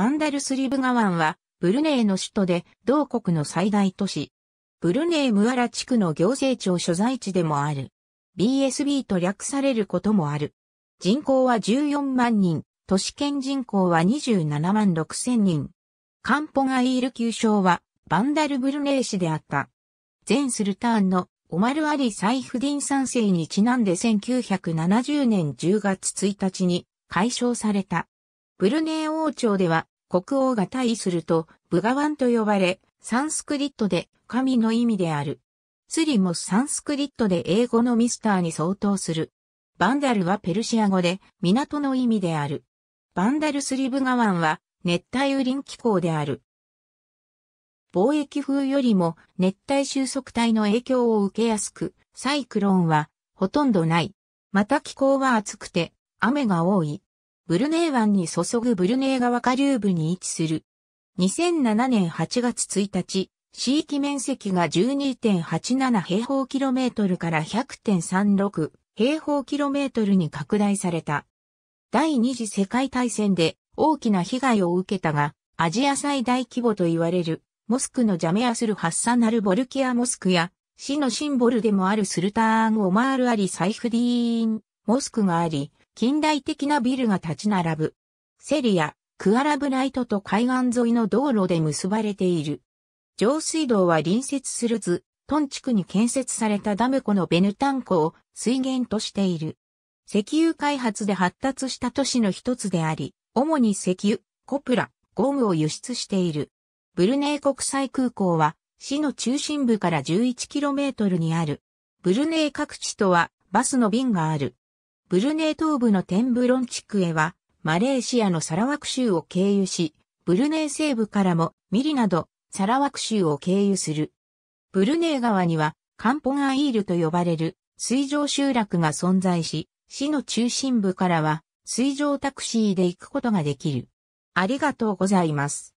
バンダルスリブガワンは、ブルネイの首都で、同国の最大都市。ブルネイムアラ地区の行政庁所在地でもある。BSB と略されることもある。人口は14万人、都市圏人口は27万6千人。カンポガイール旧称は、バンダルブルネイ市であった。前スルターンのオマル・アリ・サイフディン三世にちなんで1970年10月1日に解消された。ブルネー王朝では国王が退位するとブガワンと呼ばれ、サンスクリットで神の意味である。スリもサンスクリットで英語のミスターに相当する。バンダルはペルシア語で港の意味である。バンダルスリブガワンは熱帯雨林気候である。貿易風よりも熱帯収束帯の影響を受けやすく、サイクロンはほとんどない。また気候は暑くて雨が多い。ブルネー湾に注ぐブルネー川下流部に位置する。2007年8月1日、地域面積が12.87平方キロメートルから100.36平方キロメートルに拡大された。第二次世界大戦で大きな被害を受けたが、アジア最大規模と言われる、モスクのジャメアスルハッサナルボルキアモスクや、市のシンボルでもあるスルターン・オマール・アリ・サイフディーン・モスクがあり、近代的なビルが立ち並ぶ。セリア、クアラブライトと海岸沿いの道路で結ばれている。上水道は隣接するず、トン地区に建設されたダム湖のベヌタン湖を水源としている。石油開発で発達した都市の一つであり、主に石油、コプラ、ゴムを輸出している。ブルネイ国際空港は、市の中心部から 11km にある。ブルネイ各地とはバスの便がある。ブルネイ東部のテンブロン地区へは、マレーシアのサラワク州を経由し、ブルネイ西部からもミリなどサラワク州を経由する。ブルネイ側にはカンポンアイールと呼ばれる水上集落が存在し、市の中心部からは水上タクシーで行くことができる。ありがとうございます。